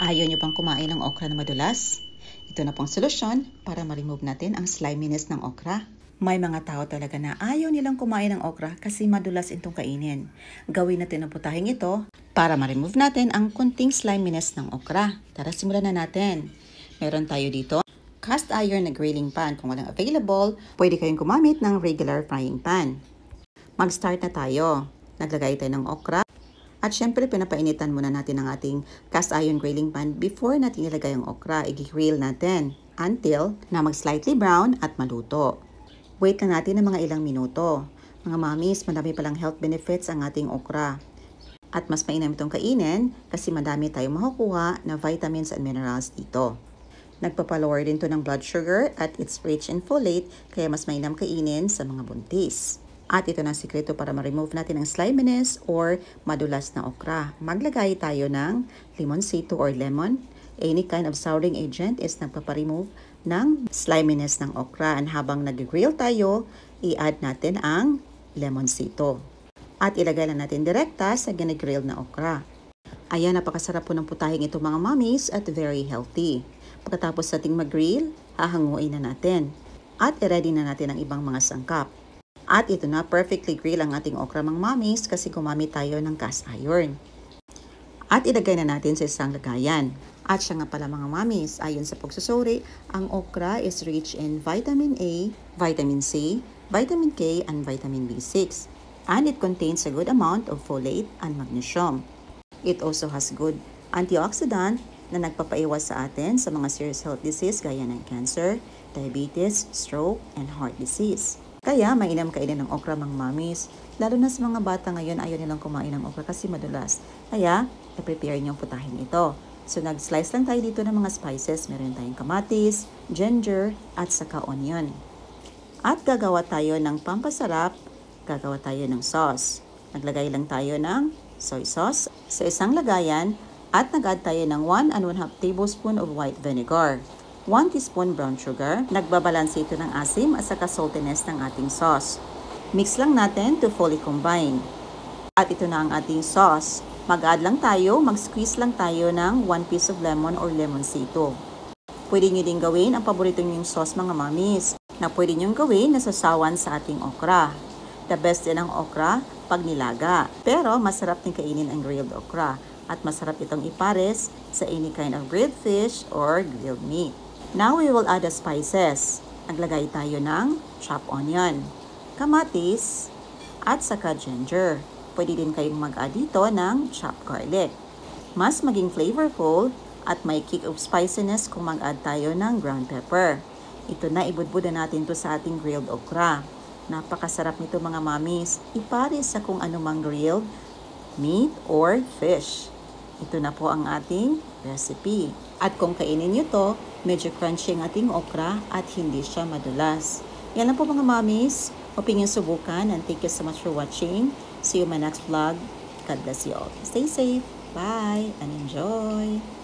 Ayaw niyo bang kumain ng okra na madulas? Ito na pong solusyon para ma-remove natin ang sliminess ng okra. May mga tao talaga na ayaw nilang kumain ng okra kasi madulas itong kainin. Gawin natin ang putahing ito para ma-remove natin ang kunting sliminess ng okra. Tara, simulan na natin. Meron tayo dito cast iron na grilling pan. Kung walang available, pwede kayong gumamit ng regular frying pan. Mag-start na tayo. Naglagay tayo ng okra. At syempre, pinapainitan muna natin ang ating cast iron grilling pan before natin ilagay ang okra. I-grill natin until na mag-slightly brown at maluto. Wait na natin ng mga ilang minuto. Mga mamis, madami palang health benefits ang ating okra. At mas mainam itong kainin kasi madami tayong makukuha na vitamins and minerals dito. Nagpapalower din to ng blood sugar at it's rich in folate kaya mas mainam kainin sa mga buntis. At ito na ang sikreto para ma-remove natin ang sliminess or madulas na okra. Maglagay tayo ng limonsito or lemon. Any kind of souring agent is nagpaparemove ng sliminess ng okra. And habang nag-grill tayo, i-add natin ang lemon lemonsito. At ilagay lang natin direkta sa ginagrill na okra. Ayan, napakasarap po ng putahing ito mga mommies at very healthy. Pagkatapos nating mag-grill, hahanguin na natin. At i-ready na natin ang ibang mga sangkap. At ito na, perfectly grill ang ating okra mga mamis kasi gumamit tayo ng cast iron. At ilagay na natin sa isang lagayan. At siya nga pala mga mamis, ayon sa pagsusuri, ang okra is rich in vitamin A, vitamin C, vitamin K, and vitamin B6. And it contains a good amount of folate and magnesium. It also has good antioxidant na nagpapaiwas sa atin sa mga serious health disease gaya ng cancer, diabetes, stroke, and heart disease. Kaya mainam kainin ng okra mga mamis. Lalo na sa mga bata ngayon ayaw nilang kumain ng okra kasi madulas. Kaya, i-prepare niyong putahin ito. So nag-slice lang tayo dito ng mga spices. Meron tayong kamatis, ginger, at saka onion. At gagawa tayo ng pampasarap, gagawa tayo ng sauce. Naglagay lang tayo ng soy sauce sa isang lagayan at nag tayo ng 1 and 1 2 tablespoon of white vinegar. 1 teaspoon brown sugar. Nagbabalanse ito ng asim at saka saltiness ng ating sauce. Mix lang natin to fully combine. At ito na ang ating sauce. Mag-add lang tayo, mag-squeeze lang tayo ng 1 piece of lemon or lemon sito. Pwede nyo din gawin ang paborito nyong sauce mga mamis na pwede nyong gawin na sasawan sa ating okra. The best din ang okra pag nilaga. Pero masarap din kainin ang grilled okra at masarap itong ipares sa any kind of grilled fish or grilled meat. Now we will add the spices. Naglagay tayo ng chopped onion, kamatis, at saka ginger. Pwede din kayong mag-add dito ng chopped garlic. Mas maging flavorful at may kick of spiciness kung mag-add tayo ng ground pepper. Ito na, ibudbuda natin to sa ating grilled okra. Napakasarap nito mga mamis. Ipares sa kung anumang grilled meat or fish. Ito na po ang ating recipe. At kung kainin nyo to, medyo crunchy ang ating okra at hindi siya madulas. Yan lang po mga mommies. Hoping yung subukan and thank you so much for watching. See you in my next vlog. God bless you all. Stay safe. Bye and enjoy.